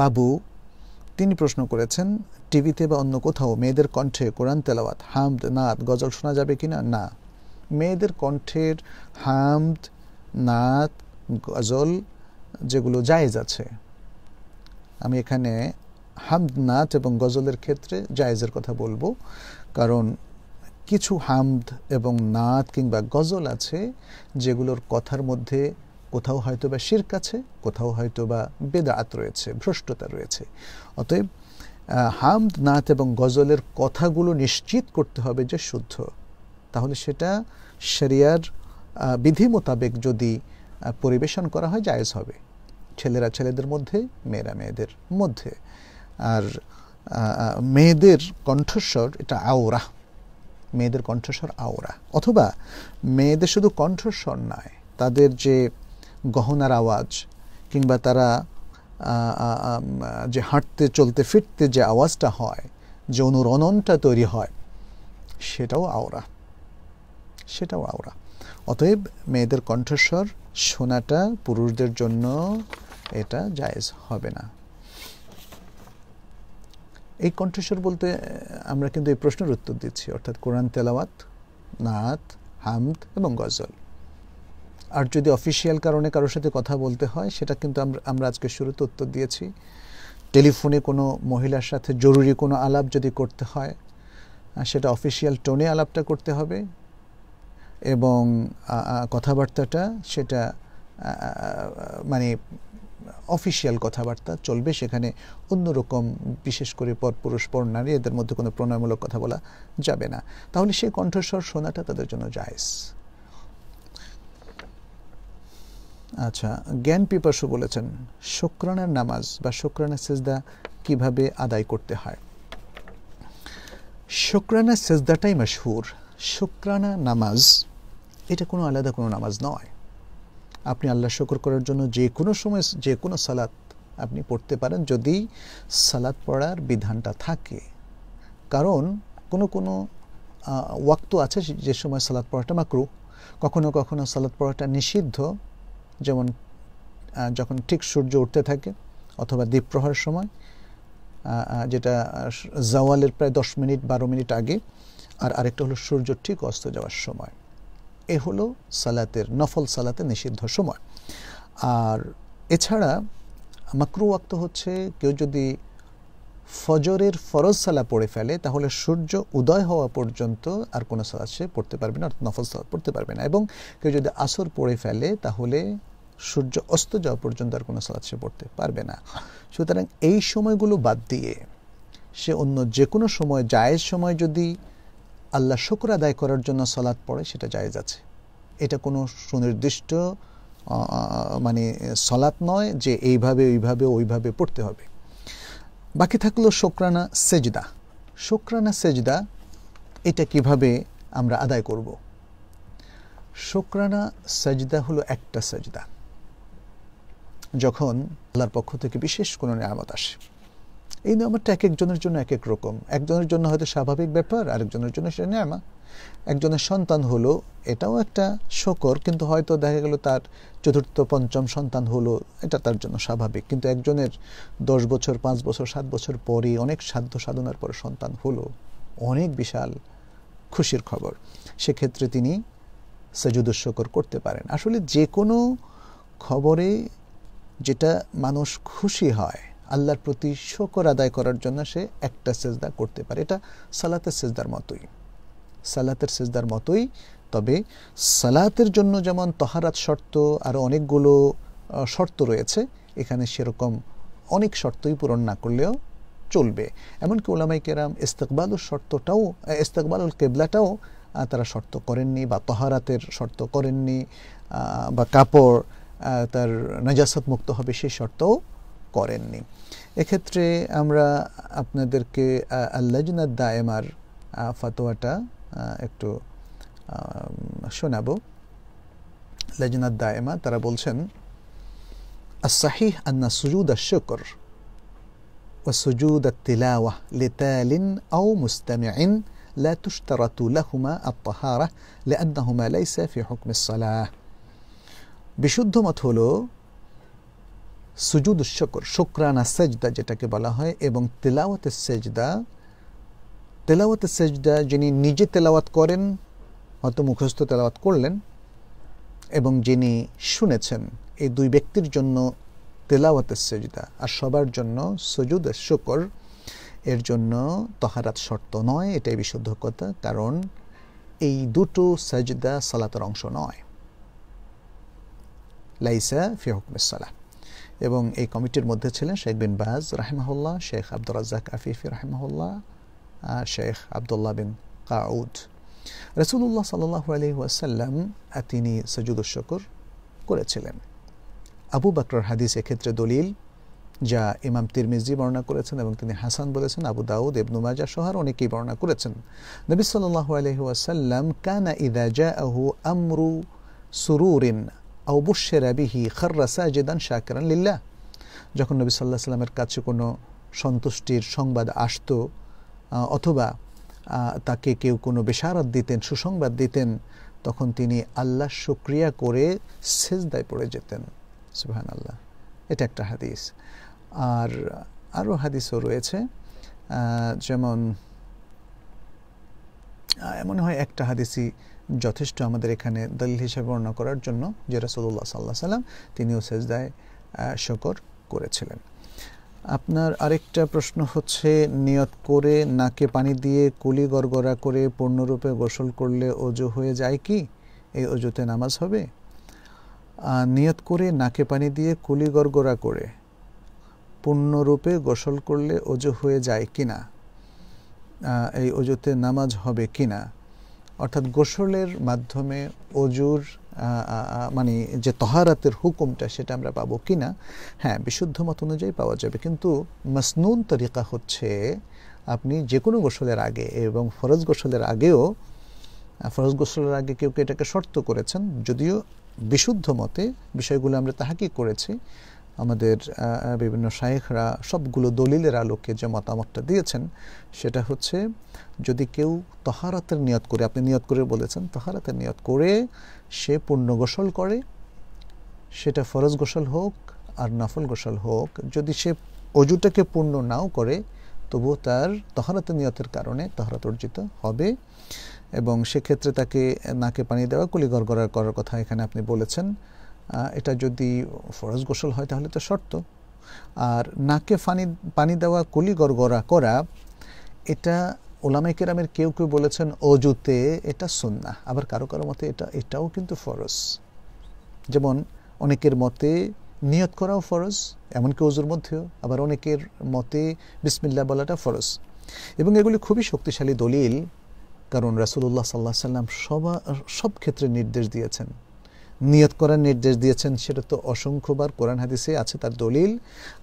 বাবু তিনি প্রশ্ন করেছেন টিভিতে বা অন্য কোথাও মেয়েদের কণ্ঠে কোরআন তেলাওয়াত হামদ নাদ গজল শোনা যাবে কি না না মেয়েদের কণ্ঠের হামদ নাদ গজল যেগুলো জায়েজ আছে আমি এখানে হামদ নাত এবং গজলের ক্ষেত্রে জায়েজের কথা বলবো কারণ কিছু হামদ এবং নাত কিংবা গজল আছে যেগুলোর কথার মধ্যে কোথাও হয়তো বা শির্ক আছে কোথাও হয়তো বা বেদাত রয়েছে ভ্রষ্টতা রয়েছে অতএব হামদ নাথ এবং গজলের কথাগুলো নিশ্চিত করতে হবে যে শুদ্ধ তাহলে সেটা শরিয়ার বিধি মোতাবেক যদি পরিবেশন করা হয় জায়েজ হবে ছেলেরা ছেলেদের মধ্যে মেয়েরা মেয়েদের মধ্যে আর মেয়েদের কণ্ঠস্বর এটা আওরা মেয়েদের কণ্ঠস্বর আওরা অথবা মেয়েদের শুধু কণ্ঠস্বর নয় তাদের যে গহনার আওয়াজ কিংবা তারা যে হাঁটতে চলতে ফিরতে যে আওয়াজটা হয় যে অনুরণনটা তৈরি হয় সেটাও আওরা সেটাও আওরা অতএব মেয়েদের কণ্ঠস্বর শোনাটা পুরুষদের জন্য এটা জায়েজ হবে না এই কণ্ঠস্বর বলতে আমরা কিন্তু এই প্রশ্নের উত্তর দিচ্ছি অর্থাৎ কোরআন তেলাওয়াত নাত হামদ এবং গজল আর যদি অফিসিয়াল কারণে কারোর সাথে কথা বলতে হয় সেটা কিন্তু আমরা আজকে শুরুতে উত্তর দিয়েছি টেলিফোনে কোনো মহিলার সাথে জরুরি কোনো আলাপ যদি করতে হয় সেটা অফিসিয়াল টোনে আলাপটা করতে হবে এবং কথাবার্তাটা সেটা মানে অফিসিয়াল কথাবার্তা চলবে সেখানে অন্যরকম বিশেষ করে পর পুরুষ পর নারী এদের মধ্যে কোনো প্রণয়মূলক কথা বলা যাবে না তাহলে সেই কণ্ঠস্বর শোনাটা তাদের জন্য জায়জ আচ্ছা জ্ঞান পিপাসু বলেছেন শুক্রানের নামাজ বা শুক্রানের সেজদা কিভাবে আদায় করতে হয় শুক্রানা সেজদাটাই মশহুর শুক্রানা নামাজ এটা কোনো আলাদা কোনো নামাজ নয় আপনি আল্লাহ শুকর করার জন্য যে কোনো সময় যে কোনো সালাত আপনি পড়তে পারেন যদি সালাত পড়ার বিধানটা থাকে কারণ কোনো কোনো ওয়াক্ত আছে যে সময় সালাত পড়াটা মাকরু কখনো কখনো সালাত পড়াটা নিষিদ্ধ যেমন যখন ঠিক সূর্য উঠতে থাকে অথবা দ্বীপপ্রহার সময় যেটা জাওয়ালের প্রায় দশ মিনিট বারো মিনিট আগে আর আরেকটা হলো সূর্য ঠিক অস্ত যাওয়ার সময় এ হলো সালাতের নফল সালাতে নিষিদ্ধ সময় আর এছাড়া মাকরু ওয়াক্ত হচ্ছে কেউ যদি ফজরের ফরজ সালা পড়ে ফেলে তাহলে সূর্য উদয় হওয়া পর্যন্ত আর কোনো সালাদ সে পড়তে পারবে না অর্থাৎ নফল সালাদ পড়তে পারবে না এবং কেউ যদি আসর পড়ে ফেলে তাহলে সূর্য অস্ত যাওয়া পর্যন্ত আর কোনো সালাদ সে পড়তে পারবে না সুতরাং এই সময়গুলো বাদ দিয়ে সে অন্য যে কোনো সময় জায়েজ সময় যদি আল্লাহ শুক্র আদায় করার জন্য সালাদ পড়ে সেটা জায়েজ আছে এটা কোনো সুনির্দিষ্ট মানে সলাৎ নয় যে এইভাবে ওইভাবে ওইভাবে পড়তে হবে বাকি থাকলো শোকরানা সেজদা শোকরানা সেজদা এটা কিভাবে আমরা আদায় করব শোকরানা সেজদা হলো একটা সেজদা যখন আল্লাহর পক্ষ থেকে বিশেষ কোনো নিয়ামত আসে এই নিয়ামতটা এক একজনের জন্য এক এক রকম একজনের জন্য হয়তো স্বাভাবিক ব্যাপার আরেকজনের জন্য সেটা নিয়ামা একজনের সন্তান হলো এটাও একটা শকর কিন্তু হয়তো দেখা গেল তার চতুর্থ পঞ্চম সন্তান হলো এটা তার জন্য স্বাভাবিক কিন্তু একজনের দশ বছর পাঁচ বছর সাত বছর পরে অনেক সাধ্য সাধনার পরে সন্তান হলো অনেক বিশাল খুশির খবর সেক্ষেত্রে তিনি সেজুদুস্বকর করতে পারেন আসলে যে কোনো খবরে যেটা মানুষ খুশি হয় আল্লাহর প্রতি শকর আদায় করার জন্য সে একটা সেজদা করতে পারে এটা সালাতে সেজদার মতোই সালাতের সেজদার মতোই তবে সালাতের জন্য যেমন তহারাত শর্ত আর অনেকগুলো শর্ত রয়েছে এখানে সেরকম অনেক শর্তই পূরণ না করলেও চলবে এমনকি ওলামাই কেরাম ইস্তেকবালুর শর্তটাও ইস্তেকবালুল কেবলাটাও তারা শর্ত করেননি বা তহারাতের শর্ত করেননি বা কাপড় তার নাজাসত মুক্ত হবে সেই শর্তও করেননি এক্ষেত্রে আমরা আপনাদেরকে আল্লাজনাদ দায়েমার ফাতোয়াটা একটু শোনাবো লেজনাত দায়মা তারা বলছেন الصحيح أن سجود الشكر وسجود التلاوة لتال أو مستمع لا تشترط لهما الطهارة لأنهما ليس في حكم الصلاة بشد মত سجود الشكر شكرا السجدة جتك بلاهي إبن تلاوة السجدة তেলাওয়াতে সেজদা যিনি নিজে তেলাওয়াত করেন হয়তো মুখস্থ তেলাওয়াত করলেন এবং যিনি শুনেছেন এই দুই ব্যক্তির জন্য তেলাওয়াতের সেজদা আর সবার জন্য সজুদ শুকর এর জন্য তহারাত শর্ত নয় এটাই বিশুদ্ধ কথা কারণ এই দুটো সাজদা সালাতের অংশ নয় লাইসা ফি হুকমিস সালাহ এবং এই কমিটির মধ্যে ছিলেন শেখ বিন বাজ রাহেমাহুল্লাহ শেখ আব্দুল রাজাক আফিফি রাহেমাহুল্লাহ শেখ আবদুল্লাহ বিন কাউদ রসুল্লাহ সাল্লাহ তিনি সজুদ করেছিলেন আবু বাকরার হাদিস এক্ষেত্রে দলিল যা ইমাম তিরমিজি বর্ণনা করেছেন এবং তিনি হাসান বলেছেন আবু দাউদ এবনুমাজা সোহার অনেকেই বর্ণনা করেছেন নবী সাল্লাহ আলহি কানা ইদা জা আহু আমরু সুরুরিন আউ বুশের আবিহি খর্রা সাজেদান শাকরান লিল্লাহ যখন নবী সাল্লাহ সাল্লামের কাছে কোনো সন্তুষ্টির সংবাদ আসতো অথবা তাকে কেউ কোনো বেশারাত দিতেন সুসংবাদ দিতেন তখন তিনি আল্লাহ শুক্রিয়া করে সেজদায় পড়ে যেতেন সুহান আল্লাহ এটা একটা হাদিস আর আরও হাদিসও রয়েছে যেমন এমন হয় একটা হাদিসই যথেষ্ট আমাদের এখানে দলিল হিসাবে বর্ণনা করার জন্য যে রাসুল্লাহ সাল্লাহ সাল্লাম তিনিও সেজদায় শকর করেছিলেন আপনার আরেকটা প্রশ্ন হচ্ছে নিয়ত করে নাকে পানি দিয়ে কুলি গড়গড়া করে পূর্ণরূপে গোসল করলে অজু হয়ে যায় কি এই অজুতে নামাজ হবে নিয়ত করে নাকে পানি দিয়ে কুলি গড়গড়া করে পূর্ণরূপে গোসল করলে অজু হয়ে যায় কি না এই অজুতে নামাজ হবে কি না অর্থাৎ গোসলের মাধ্যমে অজুর মানে যে তহারাতের হুকুমটা সেটা আমরা পাবো কি না হ্যাঁ বিশুদ্ধ মত অনুযায়ী পাওয়া যাবে কিন্তু মসনুন তরিকা হচ্ছে আপনি যে কোনো গোসলের আগে এবং ফরজ গোসলের আগেও ফরজ গোসলের আগে কেউ এটাকে শর্ত করেছেন যদিও বিশুদ্ধ মতে বিষয়গুলো আমরা তাহাকি করেছি আমাদের বিভিন্ন শায়েখরা সবগুলো দলিলের আলোকে যে মতামতটা দিয়েছেন সেটা হচ্ছে যদি কেউ তহারাতের নিয়ত করে আপনি নিয়ত করে বলেছেন তহারাতের নিয়ত করে সে পূর্ণ গোসল করে সেটা ফরজ গোসল হোক আর নাফল গোসল হোক যদি সে অজুটাকে পূর্ণ নাও করে তবুও তার তহারাতের নিয়তের কারণে তহারাত অর্জিত হবে এবং সেক্ষেত্রে তাকে নাকে পানি দেওয়া কুলি গড় করার কথা এখানে আপনি বলেছেন এটা যদি ফরজ গোসল হয় তাহলে তো শর্ত আর নাকে ফানি পানি দেওয়া কলি গড়গড়া করা এটা ওলামাই কেরামের কেউ কেউ বলেছেন অজুতে এটা সন্না আবার কারো কারো মতে এটা এটাও কিন্তু ফরজ যেমন অনেকের মতে নিয়ত করাও ফরজ এমনকি অজুর মধ্যেও আবার অনেকের মতে বিসমিল্লা বলাটা ফরজ এবং এগুলি খুবই শক্তিশালী দলিল কারণ রাসুল্লাহ সাল্লাহ সাল্লাম সবা সব ক্ষেত্রে নির্দেশ দিয়েছেন নিয়ত করার নির্দেশ দিয়েছেন সেটা তো অসংখ্যবার কোরআন হাদিসে আছে তার দলিল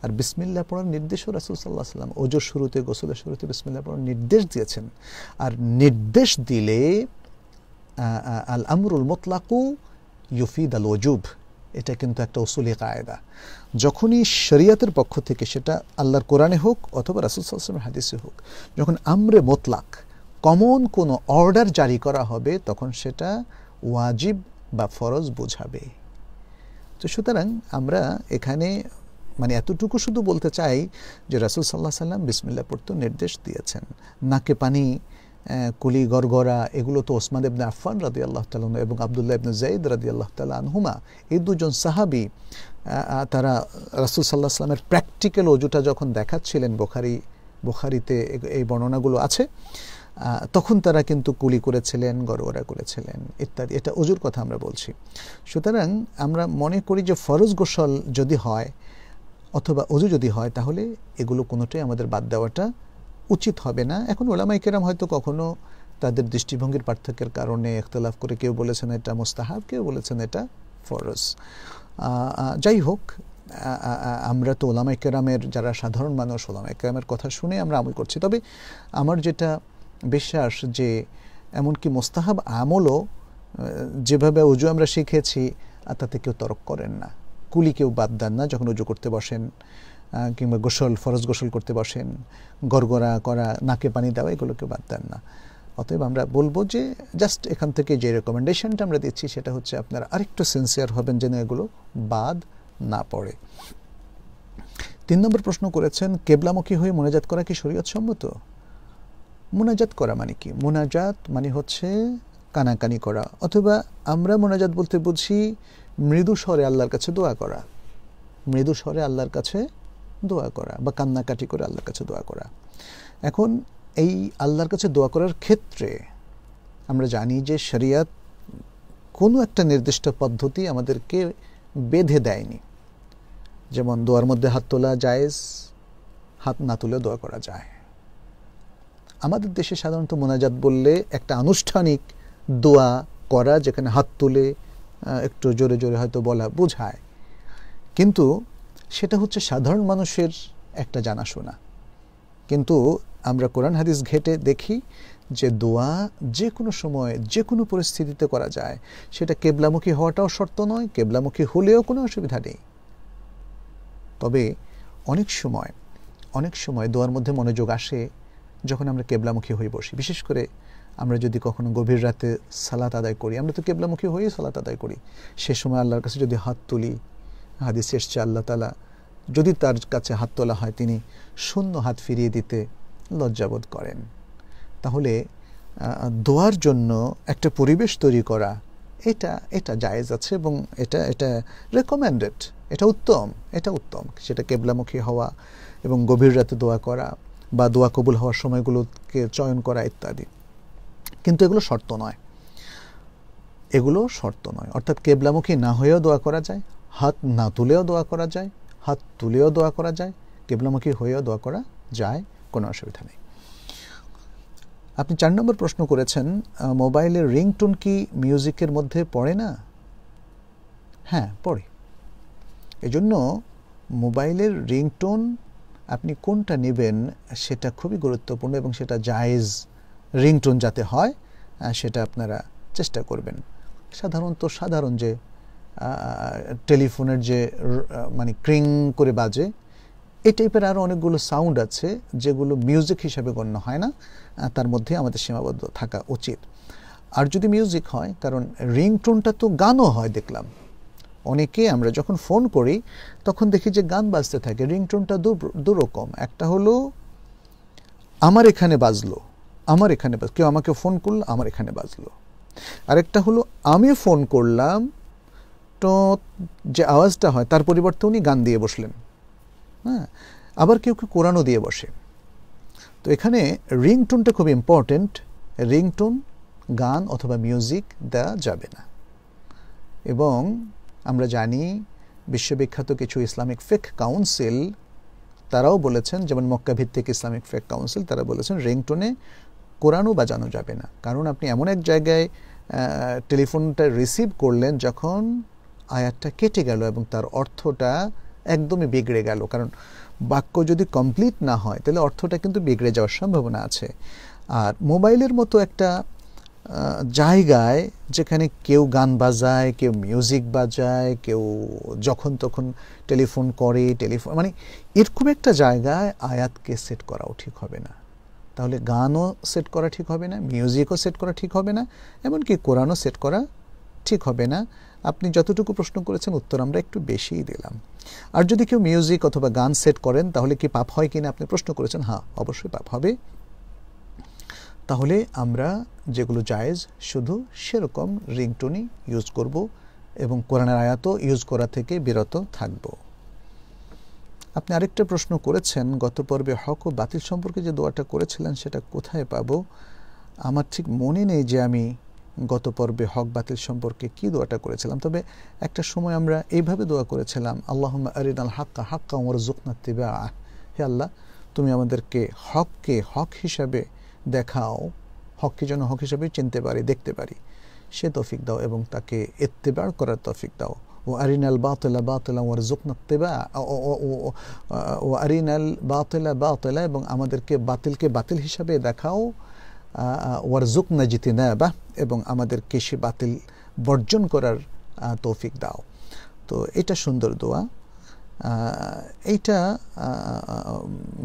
আর বিসমিল্লা পড়ার নির্দেশও রাসুল সাল্লাহ সাল্লাম ওজো শুরুতে গোসলের শুরুতে বিসমিল্লা পড়ার নির্দেশ দিয়েছেন আর নির্দেশ দিলে আল আমরুল মোতলাকু ইউফিদ আল ওজুব এটা কিন্তু একটা অসুলি কায়দা যখনই শরিয়াতের পক্ষ থেকে সেটা আল্লাহর কোরআনে হোক অথবা রাসুল সাল্লামের হাদিসে হোক যখন আমরে মোতলাক কমন কোনো অর্ডার জারি করা হবে তখন সেটা ওয়াজিব বা ফরজ বোঝাবে তো সুতরাং আমরা এখানে মানে এতটুকু শুধু বলতে চাই যে রাসুল সাল্লাহ সাল্লাম বিসমিল্লা পড়তে নির্দেশ দিয়েছেন নাকে পানি কুলি গরগরা এগুলো তো ওসমান ইবনে আফান রাদি আল্লাহ তালন এবং আবদুল্লাহ ইবনে জাইদ রাদি আল্লাহ তাল আনহুমা এই দুজন সাহাবি তারা রাসুল সাল্লাহ সাল্লামের প্র্যাকটিক্যাল অজুটা যখন দেখাচ্ছিলেন বোখারি বোখারিতে এই বর্ণনাগুলো আছে তখন তারা কিন্তু কুলি করেছিলেন গরোয়ারা করেছিলেন ইত্যাদি এটা অজুর কথা আমরা বলছি সুতরাং আমরা মনে করি যে ফরজ গোসল যদি হয় অথবা অজু যদি হয় তাহলে এগুলো কোনোটাই আমাদের বাদ দেওয়াটা উচিত হবে না এখন ওলামাইকেরাম হয়তো কখনো তাদের দৃষ্টিভঙ্গির পার্থক্যের কারণে একতলাফ করে কেউ বলেছেন এটা মোস্তাহাব কেউ বলেছেন এটা ফরজ যাই হোক আমরা তো ওলামাইকেরামের যারা সাধারণ মানুষ ওলামাইকেরামের কথা শুনে আমরা আমল করছি তবে আমার যেটা বিশ্বাস যে এমনকি মোস্তাহাব আমলও যেভাবে উজু আমরা শিখেছি তাতে কেউ তরক করেন না কুলি কেউ বাদ দেন না যখন উজু করতে বসেন কিংবা গোসল ফরজ গোসল করতে বসেন গড়গড়া করা নাকে পানি দেওয়া এগুলো কেউ বাদ দেন না অতএব আমরা বলবো যে জাস্ট এখান থেকে যে রেকমেন্ডেশনটা আমরা দিচ্ছি সেটা হচ্ছে আপনারা আরেকটু সিনসিয়ার হবেন যেন এগুলো বাদ না পড়ে তিন নম্বর প্রশ্ন করেছেন কেবলামুখী হয়ে মোনাজাত করা কি শরীয়ত সম্মত মোনাজাত করা মানে কি মোনাজাত মানে হচ্ছে কানাকানি করা অথবা আমরা মোনাজাত বলতে বুঝি মৃদু স্বরে আল্লাহর কাছে দোয়া করা মৃদু স্বরে আল্লাহর কাছে দোয়া করা বা কান্নাকাটি করে আল্লাহর কাছে দোয়া করা এখন এই আল্লাহর কাছে দোয়া করার ক্ষেত্রে আমরা জানি যে শরিয়াত কোনো একটা নির্দিষ্ট পদ্ধতি আমাদেরকে বেঁধে দেয়নি যেমন দোয়ার মধ্যে হাত তোলা জায়েজ হাত না তুলে দোয়া করা যায় আমাদের দেশে সাধারণত মোনাজাত বললে একটা আনুষ্ঠানিক দোয়া করা যেখানে হাত তুলে একটু জোরে জোরে হয়তো বলা বোঝায় কিন্তু সেটা হচ্ছে সাধারণ মানুষের একটা জানাশোনা কিন্তু আমরা কোরআন হাদিস ঘেটে দেখি যে দোয়া যে কোনো সময় যে কোনো পরিস্থিতিতে করা যায় সেটা কেবলামুখী হওয়াটাও শর্ত নয় কেবলামুখী হলেও কোনো অসুবিধা নেই তবে অনেক সময় অনেক সময় দোয়ার মধ্যে মনোযোগ আসে যখন আমরা কেবলামুখী হয়ে বসি বিশেষ করে আমরা যদি কখনো গভীর রাতে সালাত আদায় করি আমরা তো কেবলামুখী হয়েই সালাত আদায় করি সে সময় আল্লাহর কাছে যদি হাত তুলি হাদিস এসছে আল্লাহ তালা যদি তার কাছে হাত তোলা হয় তিনি শূন্য হাত ফিরিয়ে দিতে লজ্জাবোধ করেন তাহলে দোয়ার জন্য একটা পরিবেশ তৈরি করা এটা এটা জায়েজ আছে এবং এটা এটা রেকমেন্ডেড এটা উত্তম এটা উত্তম সেটা কেবলামুখী হওয়া এবং গভীর রাতে দোয়া করা বা দোয়া কবুল হওয়ার সময়গুলোকে চয়ন করা ইত্যাদি কিন্তু এগুলো শর্ত নয় এগুলো শর্ত নয় অর্থাৎ কেবলামুখী না হয়েও দোয়া করা যায় হাত না তুলেও দোয়া করা যায় হাত তুলেও দোয়া করা যায় কেবলামুখী হয়েও দোয়া করা যায় কোনো অসুবিধা নেই আপনি চার নম্বর প্রশ্ন করেছেন মোবাইলের রিংটুন কি মিউজিকের মধ্যে পড়ে না হ্যাঁ পড়ে এজন্য মোবাইলের রিংটোন আপনি কোনটা নেবেন সেটা খুবই গুরুত্বপূর্ণ এবং সেটা জায়েজ রিংটোন যাতে হয় সেটা আপনারা চেষ্টা করবেন সাধারণত সাধারণ যে টেলিফোনের যে মানে ক্রিং করে বাজে এই টাইপের আরও অনেকগুলো সাউন্ড আছে যেগুলো মিউজিক হিসাবে গণ্য হয় না তার মধ্যে আমাদের সীমাবদ্ধ থাকা উচিত আর যদি মিউজিক হয় কারণ রিংটোনটা তো গানও হয় দেখলাম অনেকে আমরা যখন ফোন করি তখন দেখি যে গান বাজতে থাকে রিংটোনটা দু দুরকম একটা হলো আমার এখানে বাজলো আমার এখানে বাজ কেউ আমাকে ফোন করলো আমার এখানে বাজলো আরেকটা হলো আমি ফোন করলাম তো যে আওয়াজটা হয় তার পরিবর্তে উনি গান দিয়ে বসলেন হ্যাঁ আবার কেউ কেউ কোরআনও দিয়ে বসে তো এখানে রিংটোনটা খুব ইম্পর্টেন্ট রিংটোন গান অথবা মিউজিক দেওয়া যাবে না এবং আমরা জানি বিশ্ববিখ্যাত কিছু ইসলামিক ফেক কাউন্সিল তারাও বলেছেন যেমন মক্কাভিত্তিক ইসলামিক ফেক কাউন্সিল তারা বলেছেন রিংটোনে কোরআনও বাজানো যাবে না কারণ আপনি এমন এক জায়গায় টেলিফোনটা রিসিভ করলেন যখন আয়াতটা কেটে গেল এবং তার অর্থটা একদমই বিগড়ে গেল কারণ বাক্য যদি কমপ্লিট না হয় তাহলে অর্থটা কিন্তু বিগড়ে যাওয়ার সম্ভাবনা আছে আর মোবাইলের মতো একটা জায়গায় যেখানে কেউ গান বাজায় কেউ মিউজিক বাজায় কেউ যখন তখন টেলিফোন করে টেলিফোন মানে এরকম একটা জায়গায় আয়াতকে সেট করাও ঠিক হবে না তাহলে গানও সেট করা ঠিক হবে না মিউজিকও সেট করা ঠিক হবে না এমনকি কোরআনও সেট করা ঠিক হবে না আপনি যতটুকু প্রশ্ন করেছেন উত্তর আমরা একটু বেশিই দিলাম আর যদি কেউ মিউজিক অথবা গান সেট করেন তাহলে কি পাপ হয় কিনা আপনি প্রশ্ন করেছেন হ্যাঁ অবশ্যই পাপ হবে তাহলে আমরা যেগুলো জায়েজ শুধু সেরকম রিংটোনই ইউজ করব এবং কোরআনের আয়াত ইউজ করা থেকে বিরত থাকব আপনি আরেকটা প্রশ্ন করেছেন গত পর্বে হক ও বাতিল সম্পর্কে যে দোয়াটা করেছিলেন সেটা কোথায় পাবো আমার ঠিক মনে নেই যে আমি গত পর্বে হক বাতিল সম্পর্কে কি দোয়াটা করেছিলাম তবে একটা সময় আমরা এইভাবে দোয়া করেছিলাম আল্লাহ আরিনাল হাক্কা হাক্কা আমার জুকনা হে আল্লাহ তুমি আমাদেরকে হককে হক হিসাবে দেখাও হককে যেন হক হিসেবে চিনতে পারি দেখতে পারি সে তফিক দাও এবং তাকে এত্তেবার করার তফিক দাও ও আরিনাল বাতলা বাতলা ওর তেবা ও আরিনাল বাতলা বাতলা এবং আমাদেরকে বাতিলকে বাতিল হিসাবে দেখাও ওয়ার জোক না জিতে বা এবং আমাদের সে বাতিল বর্জন করার তৌফিক দাও তো এটা সুন্দর দোয়া এইটা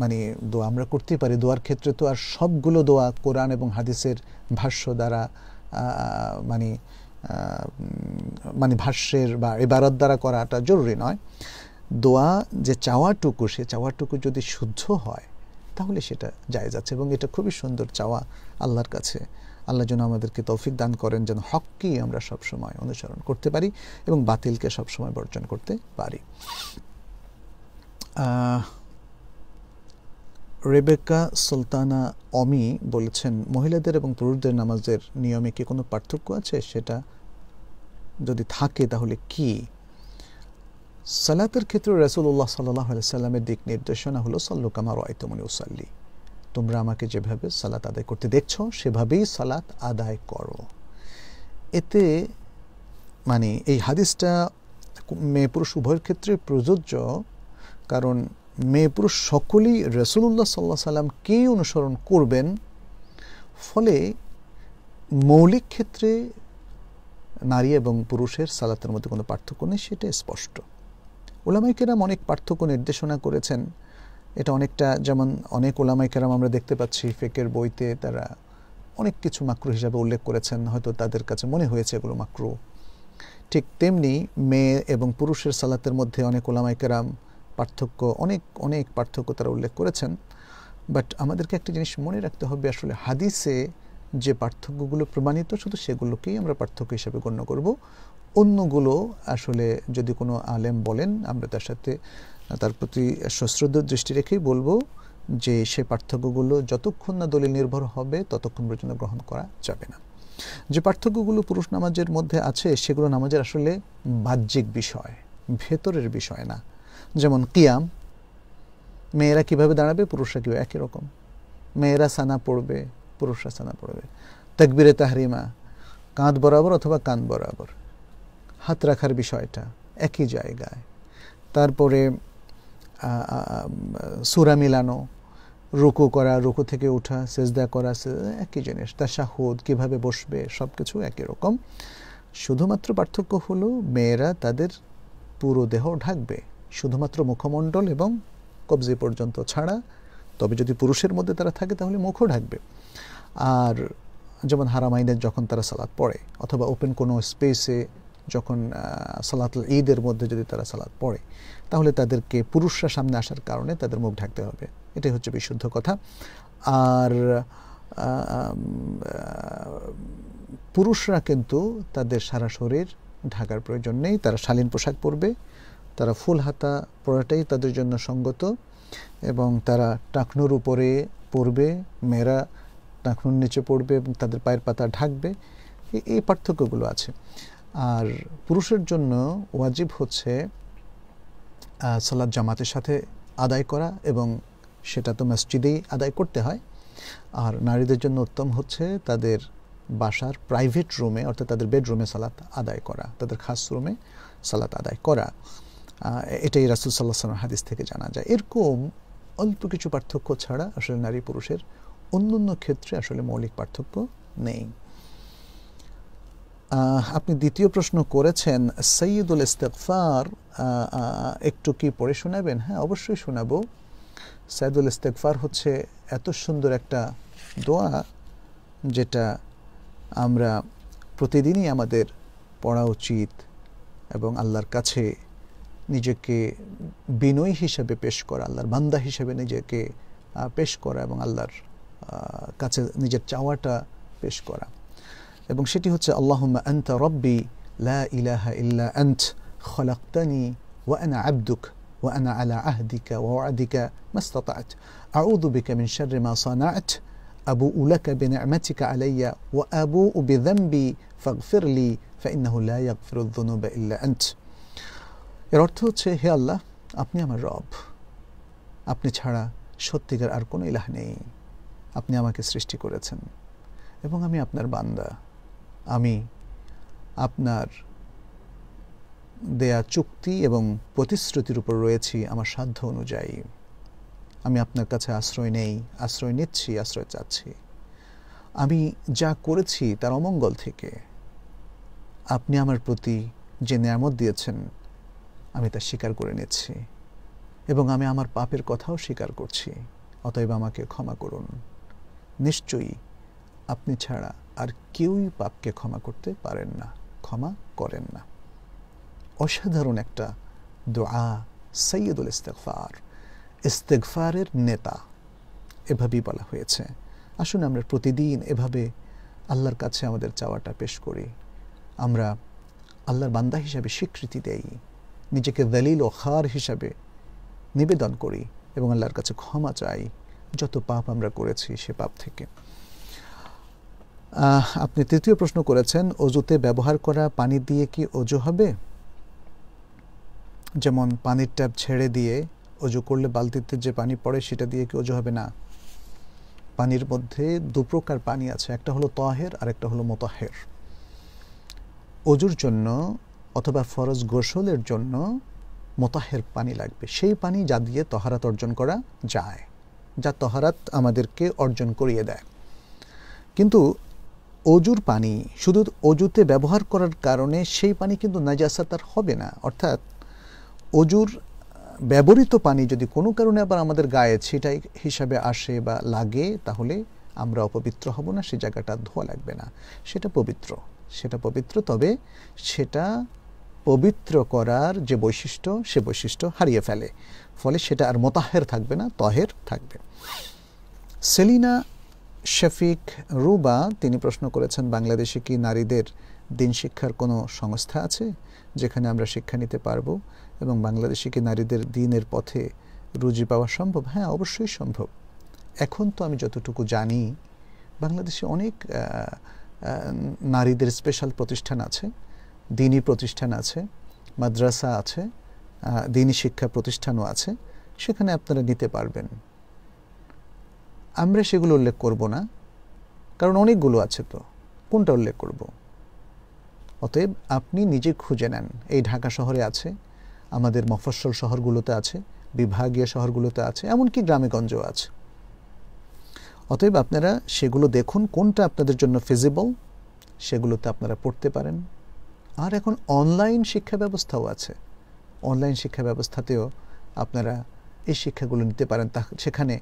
মানে দোয়া আমরা করতে পারি দোয়ার ক্ষেত্রে তো আর সবগুলো দোয়া কোরআন এবং হাদিসের ভাষ্য দ্বারা মানে মানে ভাষ্যের বা এবারত দ্বারা করাটা জরুরি নয় দোয়া যে চাওয়াটুকু সে চাওয়াটুকু যদি শুদ্ধ হয় তাহলে সেটা যায় যাচ্ছে এবং এটা খুবই সুন্দর চাওয়া আল্লাহর কাছে আল্লাহ যেন আমাদেরকে তৌফিক দান করেন যেন হককেই আমরা সবসময় অনুসরণ করতে পারি এবং বাতিলকে সবসময় বর্জন করতে পারি রেবেকা সুলতানা অমি বলেছেন মহিলাদের এবং পুরুষদের নামাজের নিয়মে কি কোনো পার্থক্য আছে সেটা যদি থাকে তাহলে কি সালাতের ক্ষেত্রে রসুল্লাহ সাল্লাহ সাল্লামের দিক নির্দেশনা হলো সাল্লুকামার কামার আয়তমনি ওসাল্লি তোমরা আমাকে যেভাবে সালাত আদায় করতে দেখছ সেভাবেই সালাত আদায় করো এতে মানে এই হাদিসটা মেয়ে পুরুষ উভয়ের ক্ষেত্রে প্রযোজ্য কারণ মেয়ে পুরুষ সকলেই রসুল্লাহ সাল্লাহ সাল্লামকেই অনুসরণ করবেন ফলে মৌলিক ক্ষেত্রে নারী এবং পুরুষের সালাতের মধ্যে কোনো পার্থক্য নেই সেটা স্পষ্ট ওলামাইকেরাম অনেক পার্থক্য নির্দেশনা করেছেন এটা অনেকটা যেমন অনেক ওলামাইকেরাম আমরা দেখতে পাচ্ছি ফেকের বইতে তারা অনেক কিছু মাক্রু হিসাবে উল্লেখ করেছেন হয়তো তাদের কাছে মনে হয়েছে এগুলো মাক্রু ঠিক তেমনি মেয়ে এবং পুরুষের সালাতের মধ্যে অনেক ওলামাইকেরাম পার্থক্য অনেক অনেক পার্থক্য তারা উল্লেখ করেছেন বাট আমাদেরকে একটা জিনিস মনে রাখতে হবে আসলে হাদিসে যে পার্থক্যগুলো প্রমাণিত শুধু সেগুলোকেই আমরা পার্থক্য হিসেবে গণ্য করব অন্যগুলো আসলে যদি কোনো আলেম বলেন আমরা তার সাথে তার প্রতি সশ্রদ্ধ দৃষ্টি রেখেই বলবো যে সে পার্থক্যগুলো যতক্ষণ না দলিল নির্ভর হবে ততক্ষণ পর্যন্ত গ্রহণ করা যাবে না যে পার্থক্যগুলো পুরুষ নামাজের মধ্যে আছে সেগুলো নামাজের আসলে বাহ্যিক বিষয় ভেতরের বিষয় না যেমন কিয়াম মেয়েরা কিভাবে দাঁড়াবে পুরুষরা কীভাবে একই রকম মেয়েরা সানা পড়বে পুরুষরা সানা পড়বে তেকবিরে তাহরিমা কাঁধ বরাবর অথবা কান বরাবর হাত রাখার বিষয়টা একই জায়গায় তারপরে সুরা মিলানো রুকু করা রুকু থেকে ওঠা সেজদা করা একই জিনিস তা শাহুদ কীভাবে বসবে সব কিছু একই রকম শুধুমাত্র পার্থক্য হলো মেয়েরা তাদের পুরো দেহ ঢাকবে শুধুমাত্র মুখমণ্ডল এবং কবজি পর্যন্ত ছাড়া তবে যদি পুরুষের মধ্যে তারা থাকে তাহলে মুখও ঢাকবে আর যেমন হারামাইনের যখন তারা সালাদ পড়ে অথবা ওপেন কোনো স্পেসে যখন সালাত ঈদের মধ্যে যদি তারা সালাদ পড়ে তাহলে তাদেরকে পুরুষরা সামনে আসার কারণে তাদের মুখ ঢাকতে হবে এটাই হচ্ছে বিশুদ্ধ কথা আর পুরুষরা কিন্তু তাদের সারা শরীর ঢাকার প্রয়োজন নেই তারা শালীন পোশাক পরবে তারা ফুল হাতা পরাটাই তাদের জন্য সঙ্গত এবং তারা টাকনুর উপরে পড়বে মেয়েরা টাকনুর নিচে পড়বে এবং তাদের পায়ের পাতা ঢাকবে এই পার্থক্যগুলো আছে আর পুরুষের জন্য ওয়াজিব হচ্ছে সালাদ জামাতের সাথে আদায় করা এবং সেটা তো মসজিদেই আদায় করতে হয় আর নারীদের জন্য উত্তম হচ্ছে তাদের বাসার প্রাইভেট রুমে অর্থাৎ তাদের বেডরুমে সালাত আদায় করা তাদের খাস রুমে সালাত আদায় করা এটাই রাসুল সাল্লাহ সাল্লাম হাদিস থেকে জানা যায় এরকম অল্প কিছু পার্থক্য ছাড়া আসলে নারী পুরুষের অন্য অন্য ক্ষেত্রে আসলে মৌলিক পার্থক্য নেই আপনি দ্বিতীয় প্রশ্ন করেছেন সৈয়দুল ইস্তেকফার একটু কি পড়ে শোনাবেন হ্যাঁ অবশ্যই শোনাবো সাইদুল ইস্তেকফার হচ্ছে এত সুন্দর একটা দোয়া যেটা আমরা প্রতিদিনই আমাদের পড়া উচিত এবং আল্লাহর কাছে নিজেকে বিনয়ী হিসেবে পেশ করা আল্লাহর বান্দা হিসেবে নিজেকে পেশ করা এবং আল্লাহর কাছে নিজের চাওয়াটা পেশ করা এবং সেটি হচ্ছে আল্লাহমা আন্তা রব্বি লা ইলাহা ইল্লা আন্ত খলাক্তানি وأنا عبدك وأنا على عهدك ووعدك ما استطعت أعوذ بك من شر ما صنعت أبوء لك بنعمتك علي وأبوء بذنبي فاغفر لي فإنه لا يغفر الذنوب إلا أنت এর অর্থ হচ্ছে হে আল্লাহ আপনি আমার রব আপনি ছাড়া সত্যিকার আর কোনো ইলাহ নেই আপনি আমাকে সৃষ্টি করেছেন এবং আমি আপনার বান্দা আমি আপনার দেয়া চুক্তি এবং প্রতিশ্রুতির উপর রয়েছি আমার সাধ্য অনুযায়ী আমি আপনার কাছে আশ্রয় নেই আশ্রয় নিচ্ছি আশ্রয় চাচ্ছি আমি যা করেছি তার অমঙ্গল থেকে আপনি আমার প্রতি যে নিয়ামত দিয়েছেন আমি তা স্বীকার করে নিচ্ছি এবং আমি আমার পাপের কথাও স্বীকার করছি অতএব আমাকে ক্ষমা করুন নিশ্চয়ই আপনি ছাড়া আর কেউই পাপকে ক্ষমা করতে পারেন না ক্ষমা করেন না অসাধারণ একটা দোয়া সৈয়দুল ইস্তেকফার ইস্তেকফারের নেতা এভাবেই বলা হয়েছে আসুন আমরা প্রতিদিন এভাবে আল্লাহর কাছে আমাদের চাওয়াটা পেশ করি আমরা আল্লাহর বান্দা হিসাবে স্বীকৃতি দেই নিজেকে দলিল ও খার হিসাবে নিবেদন করি এবং আল্লাহর কাছে ক্ষমা চাই যত পাপ আমরা করেছি সে পাপ থেকে আপনি তৃতীয় প্রশ্ন করেছেন অজুতে ব্যবহার করা পানি দিয়ে কি অজু হবে যেমন পানির ট্যাপ ছেড়ে দিয়ে অজু করলে বালতিতে যে পানি পড়ে সেটা দিয়ে কি অজু হবে না পানির মধ্যে দু প্রকার পানি আছে একটা হলো তহের আর একটা হলো মোতাহের অজুর জন্য অথবা ফরজ গোসলের জন্য মোতাহের পানি লাগবে সেই পানি যা দিয়ে তহারাত অর্জন করা যায় যা তহারাত আমাদেরকে অর্জন করিয়ে দেয় কিন্তু অজুর পানি শুধু অজুতে ব্যবহার করার কারণে সেই পানি কিন্তু তার হবে না অর্থাৎ অজুর ব্যবহৃত পানি যদি কোনো কারণে আবার আমাদের গায়ে সেটাই হিসাবে আসে বা লাগে তাহলে আমরা অপবিত্র হব না সে জায়গাটা ধোয়া লাগবে না সেটা পবিত্র সেটা পবিত্র তবে সেটা পবিত্র করার যে বৈশিষ্ট্য সে বৈশিষ্ট্য হারিয়ে ফেলে ফলে সেটা আর মোতাহের থাকবে না তহের থাকবে সেলিনা শফিক রুবা তিনি প্রশ্ন করেছেন বাংলাদেশে কি নারীদের দিন শিক্ষার কোনো সংস্থা আছে যেখানে আমরা শিক্ষা নিতে পারব এবং বাংলাদেশে কি নারীদের দিনের পথে রুজি পাওয়া সম্ভব হ্যাঁ অবশ্যই সম্ভব এখন তো আমি যতটুকু জানি বাংলাদেশে অনেক নারীদের স্পেশাল প্রতিষ্ঠান আছে দিনী প্রতিষ্ঠান আছে মাদ্রাসা আছে দিনী শিক্ষা প্রতিষ্ঠানও আছে সেখানে আপনারা নিতে পারবেন আমরা সেগুলো উল্লেখ করব না কারণ অনেকগুলো আছে তো কোনটা উল্লেখ করব অতএব আপনি নিজে খুঁজে নেন এই ঢাকা শহরে আছে আমাদের মফস্বল শহরগুলোতে আছে বিভাগীয় শহরগুলোতে আছে এমনকি গ্রামেগঞ্জও আছে অতএব আপনারা সেগুলো দেখুন কোনটা আপনাদের জন্য ফিজিবল সেগুলোতে আপনারা পড়তে পারেন আর এখন অনলাইন শিক্ষা ব্যবস্থাও আছে অনলাইন শিক্ষা ব্যবস্থাতেও আপনারা এই শিক্ষাগুলো নিতে পারেন তা সেখানে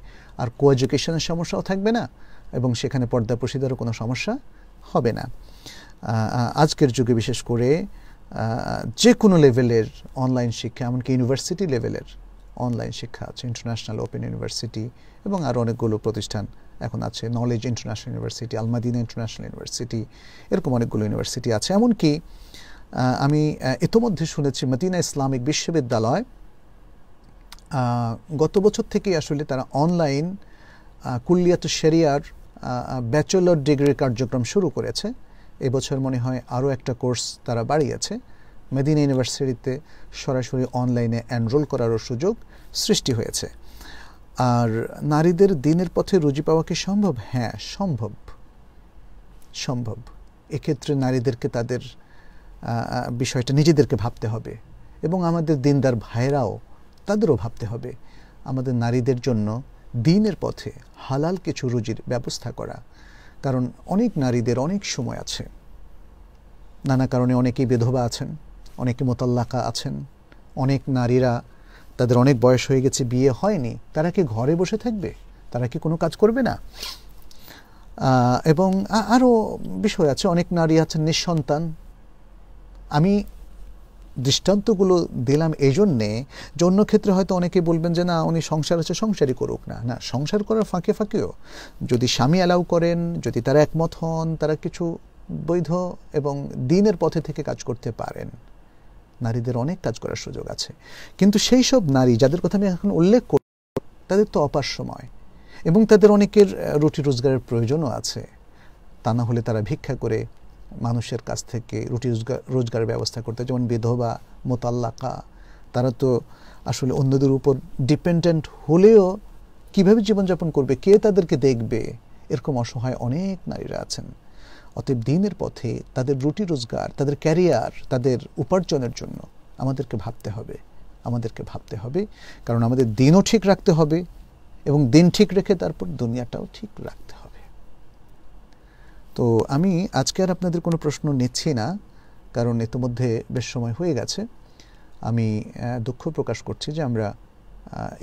আর কো এডুকেশনের সমস্যাও থাকবে না এবং সেখানে পর্দা প্রসিদারও কোনো সমস্যা হবে না আজকের যুগে বিশেষ করে যে কোনো লেভেলের অনলাইন শিক্ষা এমনকি ইউনিভার্সিটি লেভেলের অনলাইন শিক্ষা আছে ইন্টারন্যাশনাল ওপেন ইউনিভার্সিটি এবং আরও অনেকগুলো প্রতিষ্ঠান এখন আছে knowledge international university Al Madina international university এরকম অনেকগুলো ইউনিভার্সিটি আছে এমনকি আমি ইতোমধ্যে শুনেছি মদিনা ইসলামিক বিশ্ববিদ্যালয় গত বছর থেকেই আসলে তারা অনলাইন কুল্লিয়াত শেরিয়ার ব্যাচেলর ডিগ্রির কার্যক্রম শুরু করেছে এবছর মনে হয় আরও একটা কোর্স তারা বাড়িয়েছে মেদিনা ইউনিভার্সিটিতে সরাসরি অনলাইনে এনরোল করারও সুযোগ সৃষ্টি হয়েছে আর নারীদের দিনের পথে রুজি পাওয়া কি সম্ভব হ্যাঁ সম্ভব সম্ভব এক্ষেত্রে নারীদেরকে তাদের বিষয়টা নিজেদেরকে ভাবতে হবে এবং আমাদের দিনদার ভাইরাও তাদেরও ভাবতে হবে আমাদের নারীদের জন্য দিনের পথে হালাল কিছু রুজির ব্যবস্থা করা কারণ অনেক নারীদের অনেক সময় আছে নানা কারণে অনেকেই বিধবা আছেন অনেকে মোতাল্লাকা আছেন অনেক নারীরা তাদের অনেক বয়স হয়ে গেছে বিয়ে হয়নি তারা কি ঘরে বসে থাকবে তারা কি কোনো কাজ করবে না এবং আরও বিষয় আছে অনেক নারী আছেন নিঃসন্তান আমি দৃষ্টান্তগুলো দিলাম এই জন্যে যে অন্য ক্ষেত্রে হয়তো অনেকে বলবেন যে না উনি সংসার আছে সংসারই করুক না না সংসার করার ফাঁকে ফাঁকেও যদি স্বামী অ্যালাউ করেন যদি তারা একমত হন তারা কিছু বৈধ এবং দিনের পথে থেকে কাজ করতে পারেন নারীদের অনেক কাজ করার সুযোগ আছে কিন্তু সেই সব নারী যাদের কথা আমি এখন উল্লেখ করি তাদের তো অপার সময় এবং তাদের অনেকের রুটি রোজগারের প্রয়োজনও আছে তা না হলে তারা ভিক্ষা করে মানুষের কাছ থেকে রুটি রোজগার রোজগারের ব্যবস্থা করতে যেমন বিধবা মোতাল্লাকা তারা তো আসলে অন্যদের উপর ডিপেন্ডেন্ট হলেও কীভাবে জীবনযাপন করবে কে তাদেরকে দেখবে এরকম অসহায় অনেক নারীরা আছেন অতএব দিনের পথে তাদের রুটি রোজগার তাদের ক্যারিয়ার তাদের উপার্জনের জন্য আমাদেরকে ভাবতে হবে আমাদেরকে ভাবতে হবে কারণ আমাদের দিনও ঠিক রাখতে হবে এবং দিন ঠিক রেখে তারপর দুনিয়াটাও ঠিক রাখতে হবে তো আমি আজকে আর আপনাদের কোনো প্রশ্ন নিচ্ছি না কারণ ইতিমধ্যে বেশ সময় হয়ে গেছে আমি দুঃখ প্রকাশ করছি যে আমরা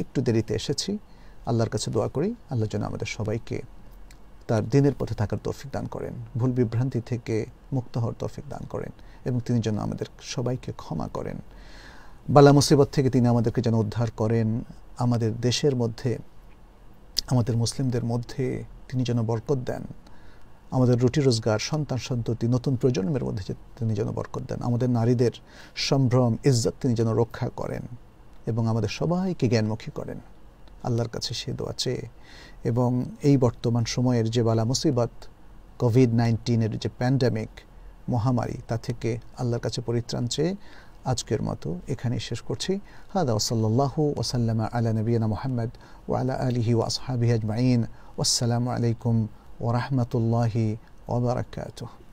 একটু দেরিতে এসেছি আল্লাহর কাছে দোয়া করি আল্লাহ যেন আমাদের সবাইকে তার দিনের পথে থাকার তৌফিক দান করেন ভুল বিভ্রান্তি থেকে মুক্ত হওয়ার তৌফিক দান করেন এবং তিনি যেন আমাদের সবাইকে ক্ষমা করেন বালা মুসিবত থেকে তিনি আমাদেরকে যেন উদ্ধার করেন আমাদের দেশের মধ্যে আমাদের মুসলিমদের মধ্যে তিনি যেন বরকত দেন আমাদের রুটি রোজগার সন্তান সন্ততি নতুন প্রজন্মের মধ্যে তিনি যেন বরকত দেন আমাদের নারীদের সম্ভ্রম ইজ্জত তিনি যেন রক্ষা করেন এবং আমাদের সবাইকে জ্ঞানমুখী করেন আল্লাহর কাছে সে দোয়া চেয়ে এবং এই বর্তমান সময়ের যে বালা মুসিবত কোভিড নাইন্টিনের যে প্যান্ডামিক মহামারী তা থেকে আল্লাহর কাছে পরিত্রাণ চেয়ে আজকের মতো এখানেই শেষ করছি হাদা ওসল্লাহু ওসাল্লামা আলা নবীনা মোহাম্মদ ও আলা আলহি ওয়াসহাবি মাইন আসসালামু আলাইকুম ورحمه الله وبركاته